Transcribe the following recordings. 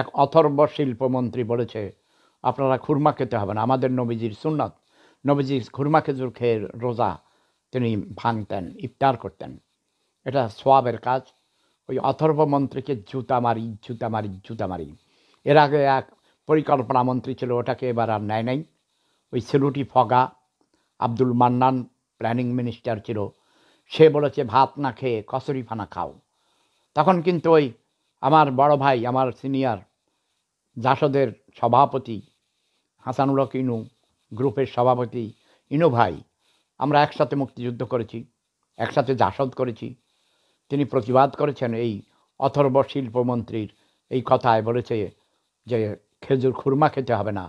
এক অথর্ব শিল্পমন্ত্রী বলেছে আপনারা খুরমা খেতে হবে না আমাদের নবীজির সুন্নত নবীজি খুরমা খেজুর খেয়ে রোজা তিনি ভাঙতেন ইফতার করতেন এটা সোয়াবের কাজ ওই অথর্ব মন্ত্রীকে জুতা মারি জুতা মারি জুতা মারি এর আগে এক পরিকল্পনা মন্ত্রী ছিল ওটাকে এবার আর নেয় নাই ওই সেলুটি ফগা আব্দুল মান্নান প্ল্যানিং মিনিস্টার ছিল সে বলেছে ভাত না খেয়ে কচুরি ফানা খাও তখন কিন্তু ওই আমার বড় ভাই আমার সিনিয়র জাসদের সভাপতি হাসানুল হক ইনু গ্রুপের সভাপতি ইনু ভাই আমরা একসাথে মুক্তিযুদ্ধ করেছি একসাথে জাসদ করেছি তিনি প্রতিবাদ করেছেন এই অথর্ব শিল্পমন্ত্রীর এই কথায় বলেছে যে খেজুর খুরমা খেতে হবে না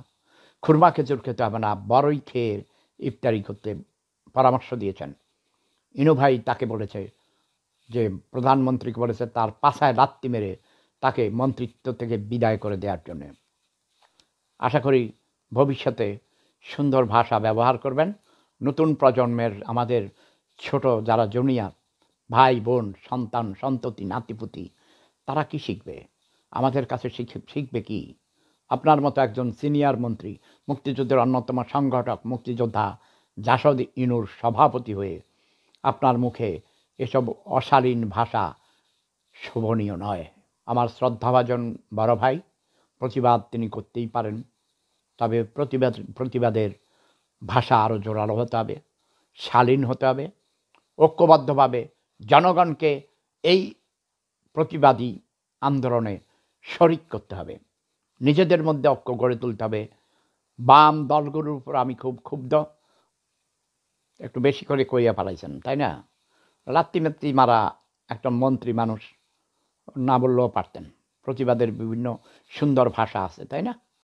খুরমা খেজুর খেতে হবে না বড়ই খেয়ে ইফতারি করতে পরামর্শ দিয়েছেন ইনু ভাই তাকে বলেছে যে প্রধানমন্ত্রীকে বলেছে তার পাশায় লাত্তি মেরে তাকে মন্ত্রিত্ব থেকে বিদায় করে দেওয়ার জন্য আশা করি ভবিষ্যতে সুন্দর ভাষা ব্যবহার করবেন নতুন প্রজন্মের আমাদের ছোট যারা জুনিয়ার ভাই বোন সন্তান সন্ততি নাতিপুতি তারা কি শিখবে আমাদের কাছে শিখবে কি আপনার মতো একজন সিনিয়র মন্ত্রী মুক্তিযুদ্ধের অন্যতম সংগঠক মুক্তিযোদ্ধা জাসদ ইনুর সভাপতি হয়ে আপনার মুখে এসব অশালীন ভাষা শোভনীয় নয় আমার শ্রদ্ধাভাজন বড় ভাই প্রতিবাদ তিনি করতেই পারেন তবে প্রতিবাদ প্রতিবাদের ভাষা আরও জোরালো হতে হবে শালীন হতে হবে ঐক্যবদ্ধভাবে জনগণকে এই প্রতিবাদী আন্দোলনে শরিক করতে হবে নিজেদের মধ্যে ঐক্য গড়ে তুলতে হবে বাম দলগুলোর উপর আমি খুব ক্ষুব্ধ একটু বেশি করে কইয়া পালাইছেন তাই না লাত্তি মারা একটা মন্ত্রী মানুষ না বললেও পারতেন প্রতিবাদের বিভিন্ন সুন্দর ভাষা আছে তাই না